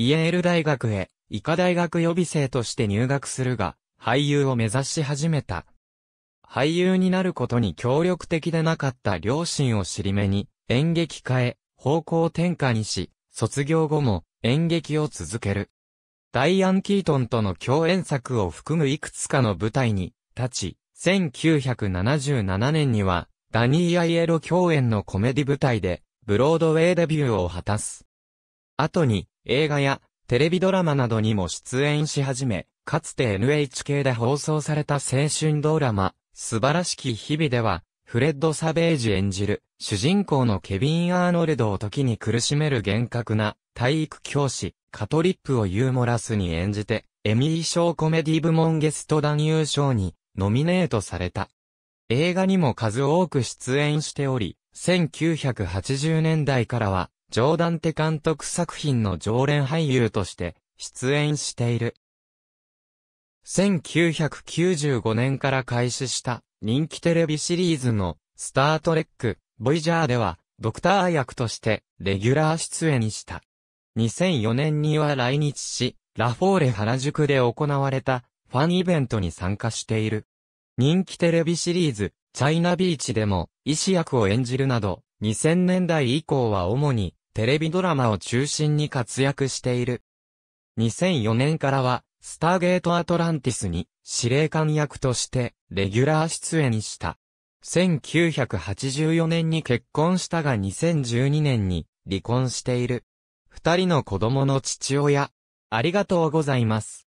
イエール大学へ、医科大学予備生として入学するが、俳優を目指し始めた。俳優になることに協力的でなかった両親を尻目に、演劇家へ、方向転換にし、卒業後も演劇を続ける。ダイアン・キートンとの共演作を含むいくつかの舞台に立ち、1977年には、ダニー・アイエロ共演のコメディ舞台で、ブロードウェイデビューを果たす。後に、映画やテレビドラマなどにも出演し始め、かつて NHK で放送された青春ドラマ、素晴らしき日々では、フレッド・サベージ演じる、主人公のケビン・アーノルドを時に苦しめる厳格な、体育教師、カトリップをユーモラスに演じて、エミー賞コメディ部門ゲスト男優賞に、ノミネートされた。映画にも数多く出演しており、1980年代からは、ジョーダンテ監督作品の常連俳優として出演している。1995年から開始した人気テレビシリーズのスタートレック、ボイジャーではドクター役としてレギュラー出演した。2004年には来日し、ラフォーレ原宿で行われたファンイベントに参加している。人気テレビシリーズ、チャイナビーチでも医師役を演じるなど、2000年代以降は主にテレビドラマを中心に活躍している。2004年からは、スターゲートアトランティスに司令官役としてレギュラー出演した。1984年に結婚したが2012年に離婚している。二人の子供の父親。ありがとうございます。